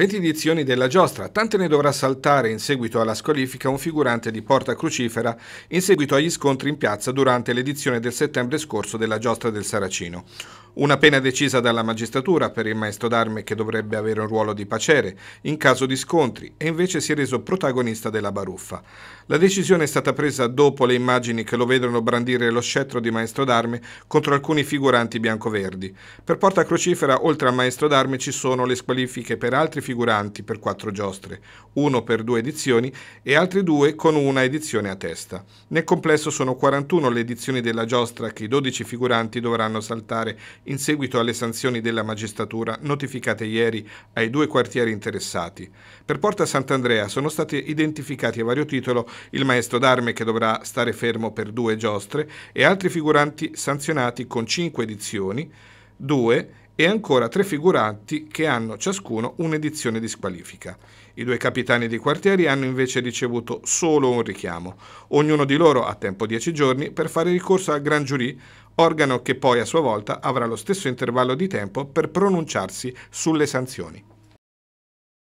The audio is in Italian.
20 edizioni della giostra, tante ne dovrà saltare in seguito alla squalifica un figurante di Porta Crucifera in seguito agli scontri in piazza durante l'edizione del settembre scorso della giostra del Saracino. Una pena decisa dalla magistratura per il maestro d'arme che dovrebbe avere un ruolo di pacere in caso di scontri e invece si è reso protagonista della baruffa. La decisione è stata presa dopo le immagini che lo vedono brandire lo scettro di maestro d'arme contro alcuni figuranti biancoverdi. Per Porta Crocifera, oltre al maestro d'arme, ci sono le squalifiche per altri figuranti per quattro giostre, uno per due edizioni e altri due con una edizione a testa. Nel complesso sono 41 le edizioni della giostra che i 12 figuranti dovranno saltare in seguito alle sanzioni della magistratura notificate ieri ai due quartieri interessati. Per Porta Sant'Andrea sono stati identificati a vario titolo il maestro d'arme che dovrà stare fermo per due giostre e altri figuranti sanzionati con cinque edizioni, due e ancora tre figuranti che hanno ciascuno un'edizione di squalifica. I due capitani di quartieri hanno invece ricevuto solo un richiamo. Ognuno di loro ha tempo 10 giorni per fare ricorso al Gran Giurì, organo che poi a sua volta avrà lo stesso intervallo di tempo per pronunciarsi sulle sanzioni.